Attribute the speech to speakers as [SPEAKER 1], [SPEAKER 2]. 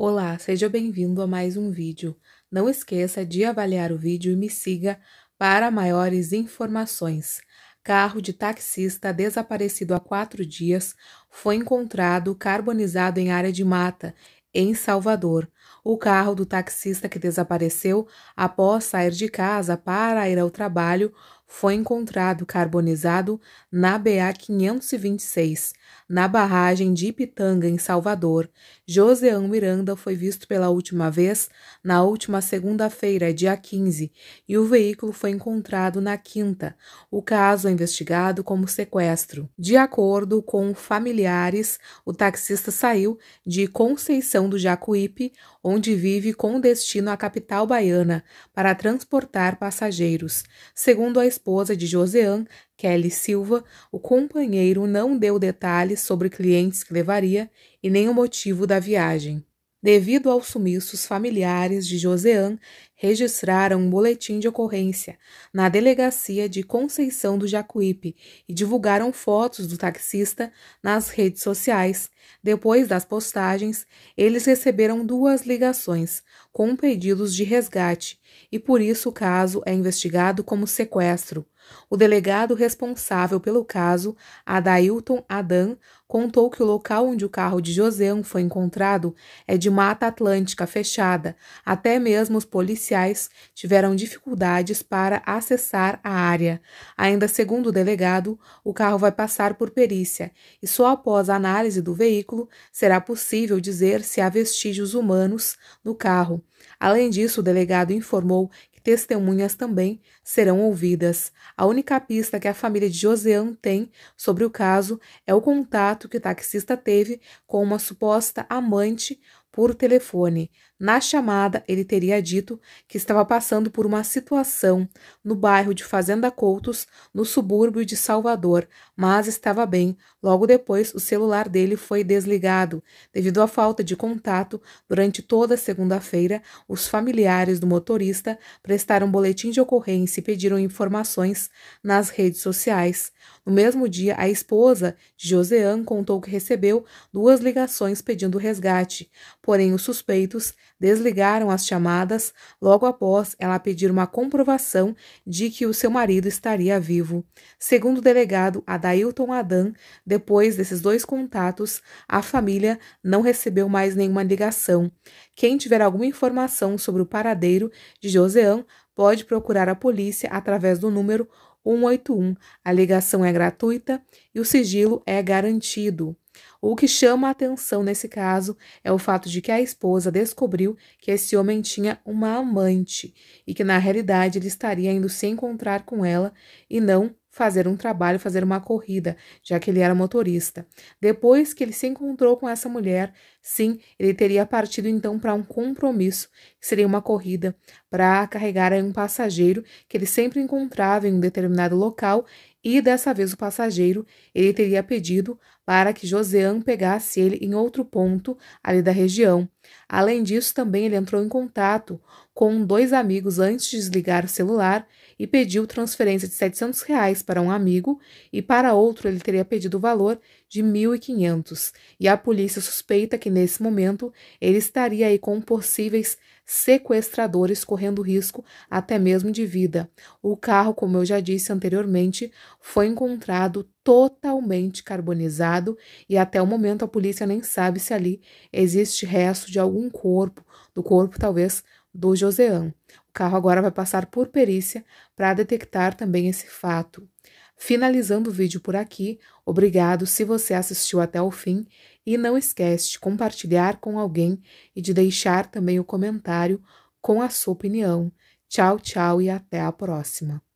[SPEAKER 1] Olá, seja bem-vindo a mais um vídeo. Não esqueça de avaliar o vídeo e me siga para maiores informações. Carro de taxista desaparecido há quatro dias foi encontrado carbonizado em área de mata, em Salvador. O carro do taxista que desapareceu após sair de casa para ir ao trabalho foi encontrado carbonizado na BA 526, na barragem de Ipitanga, em Salvador. Joseão Miranda foi visto pela última vez na última segunda-feira, dia 15, e o veículo foi encontrado na quinta. O caso é investigado como sequestro. De acordo com familiares, o taxista saiu de Conceição do Jacuípe, onde vive com destino à capital baiana, para transportar passageiros. Segundo a esposa de Josean, Kelly Silva, o companheiro não deu detalhes sobre clientes que levaria e nem o motivo da viagem. Devido aos sumiços familiares de Josean registraram um boletim de ocorrência na delegacia de Conceição do Jacuípe e divulgaram fotos do taxista nas redes sociais. Depois das postagens, eles receberam duas ligações com pedidos de resgate e por isso o caso é investigado como sequestro. O delegado responsável pelo caso, Adailton Adam, contou que o local onde o carro de Josean foi encontrado é de de mata atlântica fechada, até mesmo os policiais tiveram dificuldades para acessar a área. Ainda segundo o delegado, o carro vai passar por perícia e só após a análise do veículo será possível dizer se há vestígios humanos no carro. Além disso, o delegado informou que testemunhas também serão ouvidas. A única pista que a família de Josean tem sobre o caso é o contato que o taxista teve com uma suposta amante por telefone na chamada, ele teria dito que estava passando por uma situação no bairro de Fazenda Coutos, no subúrbio de Salvador, mas estava bem. Logo depois, o celular dele foi desligado. Devido à falta de contato, durante toda a segunda-feira, os familiares do motorista prestaram boletim de ocorrência e pediram informações nas redes sociais. No mesmo dia, a esposa de Josean contou que recebeu duas ligações pedindo resgate, porém os suspeitos desligaram as chamadas logo após ela pedir uma comprovação de que o seu marido estaria vivo. Segundo o delegado Adailton Adam, depois desses dois contatos, a família não recebeu mais nenhuma ligação. Quem tiver alguma informação sobre o paradeiro de Joseão pode procurar a polícia através do número 181. A ligação é gratuita e o sigilo é garantido. O que chama a atenção nesse caso é o fato de que a esposa descobriu que esse homem tinha uma amante e que na realidade ele estaria indo se encontrar com ela e não fazer um trabalho, fazer uma corrida, já que ele era motorista. Depois que ele se encontrou com essa mulher, sim, ele teria partido então para um compromisso, que seria uma corrida, para carregar um passageiro que ele sempre encontrava em um determinado local e dessa vez o passageiro ele teria pedido para que Joséan pegasse ele em outro ponto ali da região. Além disso, também ele entrou em contato com dois amigos antes de desligar o celular e pediu transferência de 700 reais para um amigo e para outro ele teria pedido o valor de 1.500. E a polícia suspeita que nesse momento ele estaria aí com possíveis sequestradores correndo risco até mesmo de vida. O carro, como eu já disse anteriormente, foi encontrado totalmente carbonizado e até o momento a polícia nem sabe se ali existe resto de algum corpo, do corpo talvez do Joseão. O carro agora vai passar por perícia para detectar também esse fato. Finalizando o vídeo por aqui, obrigado se você assistiu até o fim e não esquece de compartilhar com alguém e de deixar também o comentário com a sua opinião. Tchau, tchau e até a próxima.